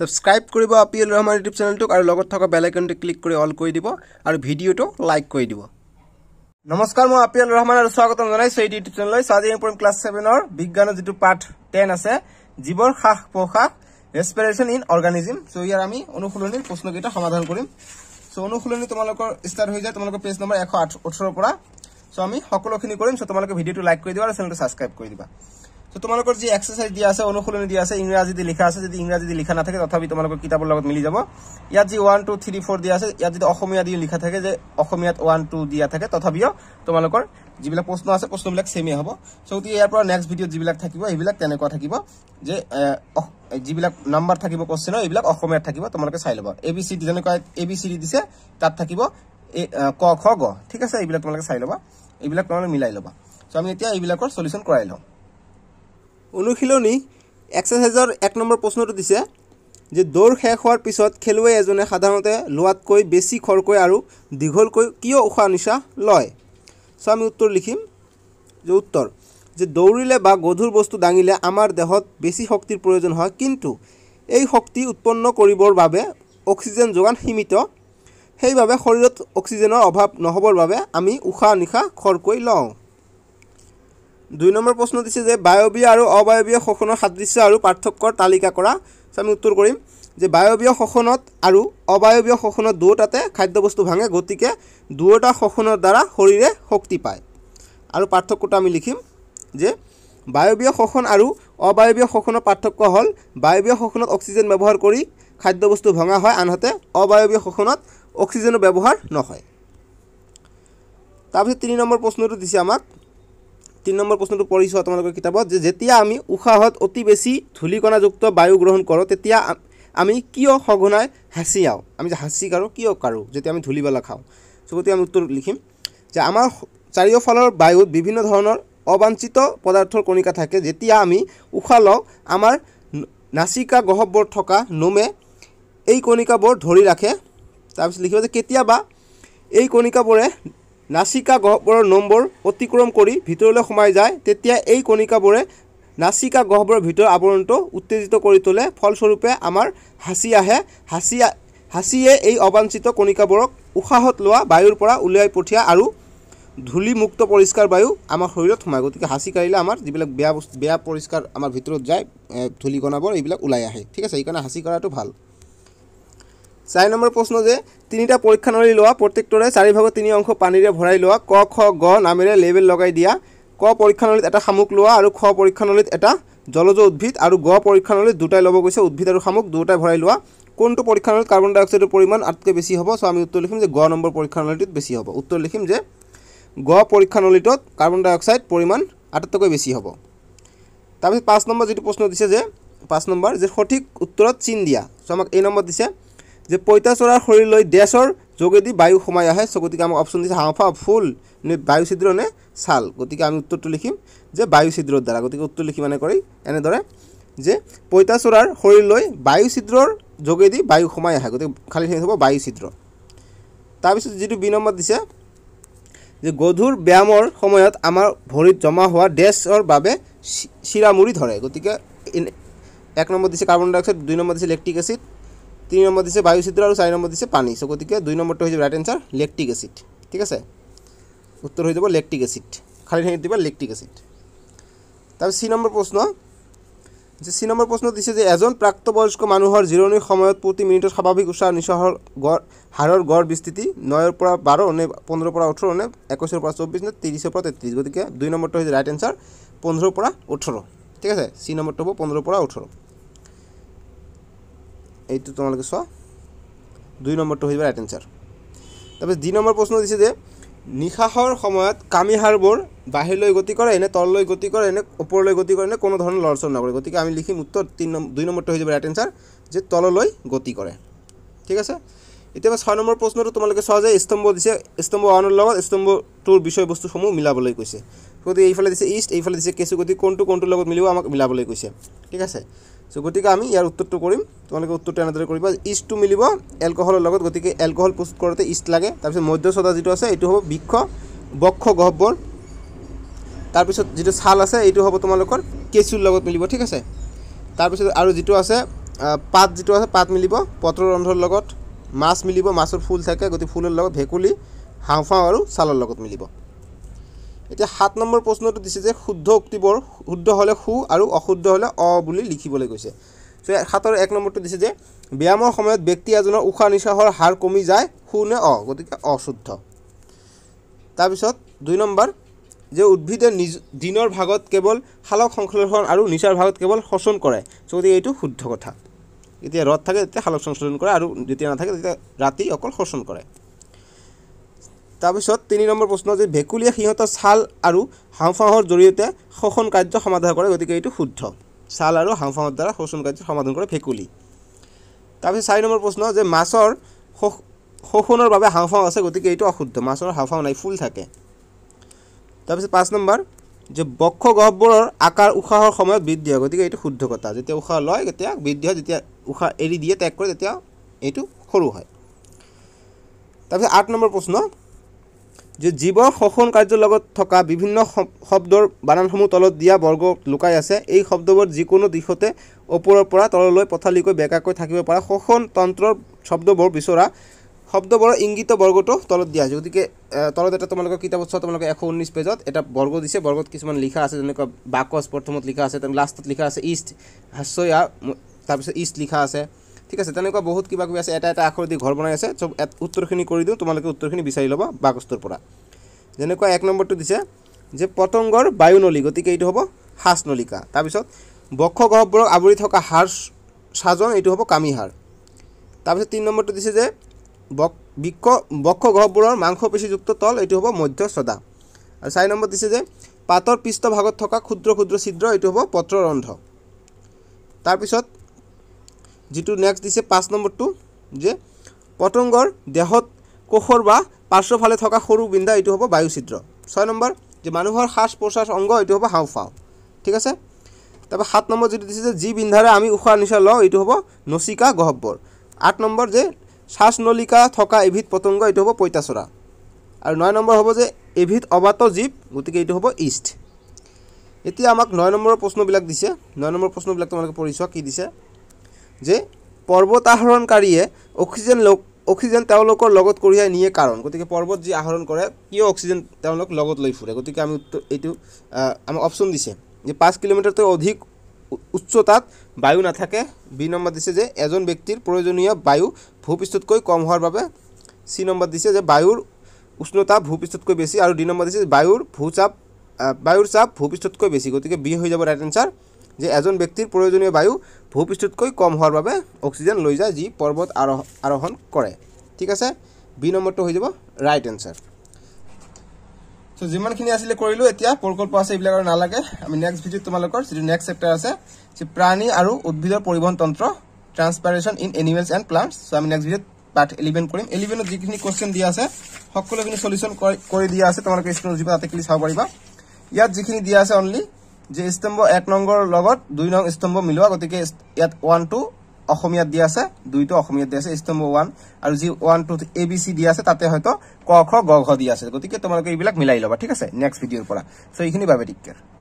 subscribe কৰিব আপিএল Rahman YouTube চেনেলটোক আৰু লগত থকা বেল আইকনটো ক্লিক কৰি অল কৰি দিব আৰু ভিডিঅ'টো লাইক কৰি দিব নমস্কাৰ মই আপিএল ৰহমান আৰু স্বাগতম জনাইছোঁ এই ইউটিউব চেনেললৈ স্বাধীন পৰিম ক্লাছ ছেভেনৰ বিজ্ঞানৰ যিটো পাৰ্ট টেন আছে জীৱৰ শ্বাস প্ৰশ্বাস ৰেচপিৰেশ্যন ইন অৰ্গানিজিম চ' ইয়াৰ আমি অনুশীলনীৰ প্ৰশ্নকেইটা সমাধান কৰিম চ' অনুশীলনী তোমালোকৰ ষ্টাৰ্ট হৈ যায় তোমালোকৰ পেজ নম্বৰ এশ আঠ ওঠৰৰ পৰা চ' আমি সকলোখিনি কৰিম চ' তোমালোকে ভিডিঅ'টো লাইক কৰি দিবা আৰু চেনেলটো ছাবস্ক্ৰাইব কৰি দিবা সো তোমালোকৰ যি এক্সাৰচাইজ দিয়া আছে অনুশীলন দিয়া আছে ইংরাজিতে লিখা আছে যদি ইংরাজিতে লিখা না তথাপি তোমালোকর কিতাবর লগত মিলি যাব ইয়াত যি ওৱান টু থ্ৰী ফ'ৰ দিয়া আছে ইয়াত যদি অসমীয়া দিয়ে লিখা থাকে যে অসমিয়াত 1 2 দিয়া থাকে তথাপি তোমালোকর যেবিলা প্রশ্ন আছে প্ৰশ্নবিলাক সেমি হ'ব চ' গতিকে ইয়াৰ পৰা নেক্সট ভিডিও যিবিলাক থাকিব সেইবিলাক তেনেকুৱা থাকিব যে যিবিলাক নাম্বাৰ থাকিব কোশ্চেন এইবিলাক অসমীয়াত থাকিব তোমালোকে চাই লবা এ বি চি ডি জানে এ বি সি ডি দিছে তাত থাকিব ক খ গ ঠিক আছে এবিলা তোমালোকে চাই লবা এইবিলাক তোমালোকে মিলাই লবা সো আমি এতিয়া এবিলাকৰ সলিউশন কৰাই লওঁ অনুশীলনী এক্সাৰচাইজৰ এক নম্বৰ প্ৰশ্নটো দিছে যে দৌৰ শেষ হোৱাৰ পিছত খেলুৱৈ এজনে সাধাৰণতে লোৱাতকৈ বেছি খৰকৈ আৰু দীঘলকৈ কিয় উশাহ নিশাহ লয় চ' আমি উত্তৰ লিখিম যে উত্তৰ যে দৌৰিলে বা গধুৰ বস্তু দাঙিলে আমাৰ দেহত বেছি শক্তিৰ প্ৰয়োজন হয় কিন্তু এই শক্তি উৎপন্ন কৰিবৰ বাবে অক্সিজেন যোগান সীমিত সেইবাবে শৰীৰত অক্সিজেনৰ অভাৱ নহ'বৰ বাবে আমি উশাহ নিশাহ খৰকৈ লওঁ দুই নম্বৰ প্ৰশ্ন দিছে যে বায়বীয় আৰু অবায়ৱীয় শোষণৰ সাদৃশ্য আৰু পাৰ্থক্যৰ তালিকা কৰা আমি উত্তৰ কৰিম যে বায়ৱীয় শোষণত আৰু অবায়ৱীয় শোষণত দুয়োটাতে খাদ্যবস্তু ভাঙে গতিকে দুয়োটা শোষণৰ দ্বাৰা শৰীৰে শক্তি পায় আৰু পাৰ্থক্যটো আমি লিখিম যে বায়বীয় শোষণ আৰু অবায়ৱীয় শোষণৰ পাৰ্থক্য হ'ল বায়বীয় শোষণত অক্সিজেন ব্যৱহাৰ কৰি খাদ্যবস্তু ভঙা হয় আনহাতে অবায়ৱীয় শোষণত অক্সিজেনৰ ব্যৱহাৰ নহয় তাৰপিছত তিনি নম্বৰ প্ৰশ্নটো দিছে আমাক তিন নম্বৰ প্ৰশ্নটো পঢ়িছোঁ তোমালোকৰ কিতাপত যে যেতিয়া আমি উশাহত অতি বেছি ধূলিকণাযুক্ত বায়ু গ্ৰহণ কৰোঁ তেতিয়া আমি কিয় সঘনাই হাঁচি আওঁ আমি যে হাঁচি কাৰোঁ কিয় কাৰোঁ যেতিয়া আমি ধূলিবালা খাওঁ চবতে আমি উত্তৰ লিখিম যে আমাৰ চাৰিওফালৰ বায়ুত বিভিন্ন ধৰণৰ অবাঞ্চিত পদাৰ্থৰ কণিকা থাকে যেতিয়া আমি উশাহ লওঁ আমাৰ নাচিকা গহ্বৰ থকা নোমে এই কণিকাবোৰ ধৰি ৰাখে তাৰপিছত লিখিব যে কেতিয়াবা এই কণিকাবোৰে নাচিকা গহ্বৰৰ নম্বৰ অতিক্ৰম কৰি ভিতৰলৈ সোমাই যায় তেতিয়া এই কণিকাবোৰে নাচিকা গহ্বৰৰ ভিতৰৰ আৱৰণটো উত্তেজিত কৰি তোলে ফলস্বৰূপে আমাৰ হাঁচি আহে হাঁচি হাঁচিয়ে এই অবাঞ্চিত কণিকাবোৰক উশাহত লোৱা বায়ুৰ পৰা উলিয়াই পঠিয়া আৰু ধূলিমুক্ত পৰিষ্কাৰ বায়ু আমাৰ শৰীৰত সোমায় গতিকে হাঁচি কাঢ়িলে আমাৰ যিবিলাক বেয়া বস্তু বেয়া পৰিষ্কাৰ আমাৰ ভিতৰত যায় ধূলি ধূলিকণাবোৰ এইবিলাক ওলাই আহে ঠিক আছে সেইকাৰণে হাঁচি কৰাটো ভাল চাৰি নম্বৰ প্ৰশ্ন যে তিনিটা পৰীক্ষা নলী লোৱা প্ৰত্যেকটোৰে চাৰিভাগৰ তিনি অংশ পানীৰে ভৰাই লোৱা ক খ গ নামেৰে লেবেল লগাই দিয়া ক পৰীক্ষা নলীত এটা শামুক লোৱা আৰু খ পৰীক্ষা নলীত এটা জলজ উদ্ভিদ আৰু গ পৰীক্ষা নলীত দুটাই ল'ব গৈছে উদ্ভিদ আৰু শামুক দুটাই ভৰাই লোৱা কোনটো পৰীক্ষা নলীত কাৰ্বন ডাই অক্সাইডৰ পৰিমাণ আটাইতকৈ বেছি হ'ব চ' আমি উত্তৰ লিখিম যে গ নম্বৰ পৰীক্ষা নলীটোত বেছি হ'ব উত্তৰ লিখিম যে গ পৰীক্ষা নলীটোত কাৰ্বন ডাই অক্সাইড পৰিমাণ আটাইতকৈ বেছি হ'ব তাৰপিছত পাঁচ নম্বৰ যিটো প্ৰশ্ন দিছে যে পাঁচ নম্বৰ যে সঠিক উত্তৰত চীন দিয়া চ' আমাক এই নম্বৰত দিছে যে পঁইতাচৰাৰ শৰীৰলৈ ডেছৰ যোগেদি বায়ু সোমাই আহে চ' গতিকে আমাক অপশ্যন দিছে হাওঁফা ফুল নে বায়ু বায়ুচিদ্ৰ নে ছাল গতিকে আমি উত্তৰটো লিখিম যে বায়ু বায়ুচিদ্ৰৰ দ্বাৰা গতিকে উত্তৰ লিখি মানে কৰি এনেদৰে যে পঁইতাচৰাৰ শৰীৰলৈ বায়ুচিদ্ৰৰ যোগেদি বায়ু সোমাই আহে গতিকে খালী হ'ব বায়ু বায়ুচিদ্ৰ তাৰপিছত যিটো বিনম্বৰ দিছে যে গধুৰ ব্যায়ামৰ সময়ত আমাৰ ভৰিত জমা হোৱা ডেছৰ বাবে চিৰামুৰি ধৰে গতিকে এক নম্বৰ দিছে কাৰ্বন ডাই অক্সাইড দুই নম্বৰ দিছে লেক্টিক এচিড তিনি নম্বৰ দিছে বায়ু ছিদ্ৰ আৰু চাৰি নম্বৰ দিছে পানী চ' গতিকে দুই নম্বৰটো হৈ যাব ৰাইট এনচাৰ লেক্টিক এচিড ঠিক আছে উত্তৰ হৈ যাব লেকটিক এচিড খালি ঠাইত দিবা লেকটিক এচিড তাৰপিছত চি নম্বৰ প্ৰশ্ন যে চি নম্বৰ প্ৰশ্ন দিছে যে এজন প্ৰাপ্তবয়স্ক মানুহৰ জিৰণিৰ সময়ত প্ৰতি মিনিটত স্বাভাৱিক উশাহ নিশাহৰ গড় হাড়ৰ গড় বিস্তৃতি নয়ৰ পৰা বাৰ নে পোন্ধৰৰ পৰা ওঠৰ নে একৈছৰ পৰা চৌব্বিছ নে ত্ৰিছৰ পৰা তেত্ৰিছ গতিকে দুই নম্বৰটো হৈছে ৰাইট এনচাৰ পোন্ধৰৰ পৰা ওঠৰ ঠিক আছে চি নম্বৰটো হ'ব পোন্ধৰৰ পৰা ওঠৰ এইটো তোমালোকে চোৱা দুই নম্বৰটো হৈ যাব ৰাইট এনচাৰ তাৰপিছত দুই নম্বৰ প্ৰশ্ন দিছে যে নিশাহৰ সময়ত কামিহাৰবোৰ বাহিৰলৈ গতি কৰে নে তললৈ গতি কৰে নে ওপৰলৈ গতি কৰে নে কোনো ধৰণৰ লৰচৰ নকৰে গতিকে আমি লিখিম উত্তৰ তিনি নম্বৰ দুই নম্বৰটো হৈ যাব ৰাইট এনচাৰ যে তললৈ গতি কৰে ঠিক আছে এতিয়া ছয় নম্বৰ প্ৰশ্নটো তোমালোকে চোৱা যে স্তম্ভ দিছে স্তম্ভ ওৱানৰ লগত স্তম্ভ টুৰ বিষয়বস্তুসমূহ মিলাবলৈ কৈছে গতিকে এইফালে দিছে ইষ্ট এইফালে দিছে কেঁচু গতি কোনটো কোনটোৰ লগত মিলিব আমাক মিলাবলৈ কৈছে ঠিক আছে সো গতিকে আমি ইয়ার উত্তরটা করি তোমালে উত্তরটা এনেদরে করবা ইস্ট মিলিব এলকোহলের গতি এলকোহল প্রস্তুত করতে ইস্ট লাগে তারপর মধ্য সদা যদি আছে এই হব বৃক্ষ বক্ষ গহ্বর তারপর যদি ছাল আছে এই হব তোমালোকর কেঁচুর মিলিব ঠিক আছে তারপর আর যদি আছে পাত যদি আছে পাত মিলিব পত্র রন্ধ্রর মাছ মিলিব মাছের ফুল থাকে গতি ফুলের ভেকুলি হাঁফাঁ আর ছালের মিলিব এতিয়া সাত নম্বৰ প্ৰশ্নটো দিছে যে শুদ্ধ উক্তিবোৰ শুদ্ধ হ'লে সু আৰু অশুদ্ধ হ'লে অ বুলি লিখিবলৈ কৈছে চ' সাতৰ এক নম্বৰটো দিছে যে ব্যায়ামৰ সময়ত ব্যক্তি এজনৰ উশাহ নিশাহৰ হাৰ কমি যায় সু নে অ গতিকে অশুদ্ধ তাৰপিছত দুই নম্বৰ যে উদ্ভিদে নিজ দিনৰ ভাগত কেৱল শালক সংশ্লেষণ আৰু নিচাৰ ভাগত কেৱল শোচন কৰে চ' গতিকে এইটো শুদ্ধ কথা যেতিয়া ৰদ থাকে তেতিয়া শালক সংশোধন কৰে আৰু যেতিয়া নাথাকে তেতিয়া ৰাতি অকল শোচন কৰে তাৰপিছত তিনি নম্বৰ প্ৰশ্ন যে ভেকুলীয়ে সিহঁতৰ ছাল আৰু হাওঁফাওঁৰ জৰিয়তে শোষণ কাৰ্য সমাধান কৰে গতিকে এইটো শুদ্ধ ছাল আৰু হাওঁফাওঁৰ দ্বাৰা শোষণ কাৰ্য সমাধান কৰে ভেকুলী তাৰপিছত চাৰি নম্বৰ প্ৰশ্ন যে মাছৰ শোষণৰ বাবে হাওঁফাওঁ আছে গতিকে এইটো অশুদ্ধ মাছৰ হাওঁফাও নাই ফুল থাকে তাৰপিছত পাঁচ নম্বৰ যে বক্ষ গহবোৰৰ আকাৰ উশাহৰ সময়ত বৃদ্ধি হয় গতিকে এইটো শুদ্ধ কথা যেতিয়া উশাহ লয় তেতিয়া বৃদ্ধি হয় যেতিয়া উশাহ এৰি দিয়ে ত্যাগ কৰে তেতিয়া এইটো সৰু হয় তাৰপিছত আঠ নম্বৰ প্ৰশ্ন যে জীৱৰ শোষণ কাৰ্যৰ লগত থকা বিভিন্ন শব্দৰ বানানসমূহ তলত দিয়া বৰ্গ লুকাই আছে এই শব্দবোৰ যিকোনো দিশতে ওপৰৰ পৰা তললৈ পথালিকৈ বেকাকৈ থাকিব পৰা শোষণ তন্ত্ৰৰ শব্দবোৰ বিচৰা শব্দবোৰৰ ইংগিত বৰ্গটো তলত দিয়া আছে গতিকে তলত এটা তোমালোকৰ কিতাপ চোৱা তোমালোকে এশ ঊনৈছ পেজত এটা বৰ্গ দিছে বৰ্গত কিছুমান লিখা আছে যেনেকুৱা বাকচ প্ৰথমত লিখা আছে লাষ্টত লিখা আছে ইষ্ট হাস্যয়া তাৰপিছত ইষ্ট লিখা আছে ঠিক আছে তেনেকুৱা বহুত কিবা কিবি আছে এটা এটা আখৰ দি ঘৰ বনাই আছে চব উত্তৰখিনি কৰি দিওঁ তোমালোকে উত্তৰখিনি বিচাৰি ল'বা বাকচটোৰ পৰা যেনেকুৱা এক নম্বৰটো দিছে যে পতংগৰ বায়ুনলী গতিকে এইটো হ'ব সাজ নলিকা তাৰপিছত বক্ষগহবোৰক আৱৰি থকা হাড় সাজন এইটো হ'ব কামি কামিহাড় তাৰপিছত তিনি নম্বৰটো দিছে যে বক্ষ বক্ষ বিক্ষ মাংস মাংসপেশীযুক্ত তল এইটো হ'ব মধ্য চদা আৰু চাৰি নম্বৰ দিছে যে পাতৰ পৃষ্ঠভাগত থকা ক্ষুদ্ৰ ক্ষুদ্ৰ ছিদ্ৰ এইটো হ'ব পত্ৰৰন্ধ্ৰ তাৰপিছত যিটো নেক্সট দিছে পাঁচ নম্বৰটো যে পতংগৰ দেহত কোষৰ বা পাৰ্শ্বফালে থকা সৰু বিন্দা এইটো হ'ব বায়ুচিত্ৰ ছয় নম্বৰ যে মানুহৰ সাজ প্ৰশ্বাস অংগ এইটো হ'ব হাওফাও ঠিক আছে তাৰপৰা সাত নম্বৰ যিটো দিছে যে যি বিন্ধাৰে আমি উশাহ নিশাহ লওঁ এইটো হ'ব নচিকা গহব্বৰ আঠ নম্বৰ যে শ্বাসনলিকা থকা এবিধ পতংগ এইটো হ'ব পঁইতাচৰা আৰু নয় নম্বৰ হ'ব যে এবিধ অবাত জীৱ গতিকে এইটো হ'ব ইষ্ট এতিয়া আমাক নয় নম্বৰৰ প্ৰশ্নবিলাক দিছে নয় নম্বৰ প্ৰশ্নবিলাক তোমালোকে পঢ়ি চোৱা কি দিছে যে পৰ্বত আহৰণকাৰীয়ে অক্সিজেন লগ অক্সিজেন তেওঁলোকৰ লগত কঢ়িয়াই নিয়ে কাৰণ গতিকে পৰ্বত যি আহৰণ কৰে কিয় অক্সিজেন তেওঁলোক লগত লৈ ফুৰে গতিকে আমি উত্তৰ এইটো আমাক অপশ্যন দিছে যে পাঁচ কিলোমিটাৰতকৈ অধিক উচ্চতাত বায়ু নাথাকে বি নম্বৰ দিছে যে এজন ব্যক্তিৰ প্ৰয়োজনীয় বায়ু ভূপৃষ্ঠতকৈ কম হোৱাৰ বাবে চি নম্বৰ দিছে যে বায়ুৰ উষ্ণতা ভূপৃষ্ঠতকৈ বেছি আৰু দুই নম্বৰ দিছে বায়ুৰ ভূচাপ বায়ুৰ চাপ ভূপৃষ্ঠতকৈ বেছি গতিকে বি হৈ যাব ৰাইট এনচাৰ যে এজন ব্যক্তিৰ প্ৰয়োজনীয় বায়ু ভূপৃষ্ঠতকৈ কম হোৱাৰ বাবে অক্সিজেন লৈ যায় যি পৰ্বত আৰোহণ কৰে ঠিক আছে বি নম্বৰটো হৈ যাব ৰাইট এনচাৰ চ' যিমানখিনি আছিলে কৰিলোঁ এতিয়া প্ৰকল্প আছে এইবিলাক আৰু নালাগে আমি নেক্সট ভিডিঅ'ত তোমালোকৰ যিটো নেক্সট চেপ্টাৰ আছে যি প্ৰাণী আৰু উদ্ভিদৰ পৰিবহণ তন্ত্ৰ transportation in animals and plants so' আমি নেক্সট ভিডিঅ'ত পাৰ্ট ইলেভেন কৰিম ইলেভেনত যিখিনি কুৱেশ্যন দিয়া আছে সকলোখিনি চলিউশ্যন কৰি দিয়া আছে তোমালোকে স্ক্ৰীণত যিবোৰ তাতে খেলি চাব পাৰিবা ইয়াত যিখিনি দিয়া আছে অনলি যে স্তম্ভ এক নম্বৰ লগত দুই নং স্তম্ভ মিলোৱা গতিকে ইয়াত ওৱান টু অসমীয়াত দিয়া আছে দুইটো অসমীয়াত দিয়া আছে স্তম্ভ ওৱান আৰু যি one two A B C দিয়া আছে তাতে হয়তো ক খ গ ঘ দিয়া আছে গতিকে তোমালোকে এইবিলাক মিলাই ল'বা ঠিক আছে নেক্সট ভিডিঅ'ৰ পৰা চ' এইখিনি বাবে টিক কেয়াৰ